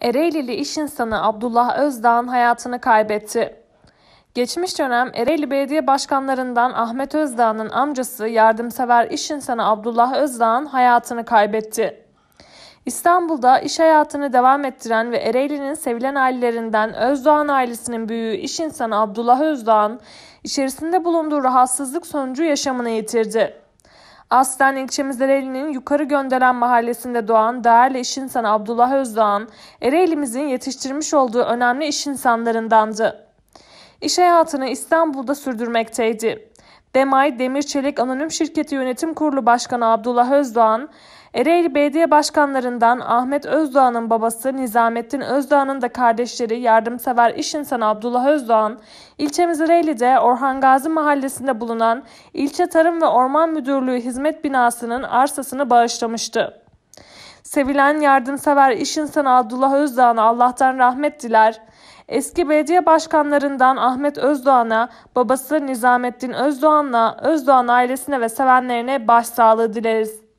Ereğlili iş insanı Abdullah Özdağ'ın hayatını kaybetti. Geçmiş dönem Ereğli Belediye Başkanlarından Ahmet Özdağ'ın amcası yardımsever iş insanı Abdullah Özdağ'ın hayatını kaybetti. İstanbul'da iş hayatını devam ettiren ve Ereğli'nin sevilen ailelerinden Özdoğan ailesinin büyüğü iş insanı Abdullah Özdoğan içerisinde bulunduğu rahatsızlık sonucu yaşamını yitirdi. Aslen ilçemiz Ereğli'nin yukarı gönderen mahallesinde doğan değerli iş insanı Abdullah Özdoğan, Ereğli'mizin yetiştirmiş olduğu önemli iş insanlarındandı. İş hayatını İstanbul'da sürdürmekteydi. Demay Demir Çelik Anonim Şirketi Yönetim Kurulu Başkanı Abdullah Özdoğan, Ereğli Belediye Başkanlarından Ahmet Özdoğan'ın babası Nizamettin Özdoğan'ın da kardeşleri yardımsever iş insanı Abdullah Özdoğan, ilçemiz Ereğli'de Orhan Gazi Mahallesi'nde bulunan İlçe Tarım ve Orman Müdürlüğü Hizmet Binası'nın arsasını bağışlamıştı. Sevilen yardımsever iş insanı Abdullah Özdoğan'a Allah'tan rahmet diler. Eski belediye başkanlarından Ahmet Özdoğan'a, babası Nizamettin Özdoğan'la Özdoğan ailesine ve sevenlerine başsağlığı dileriz.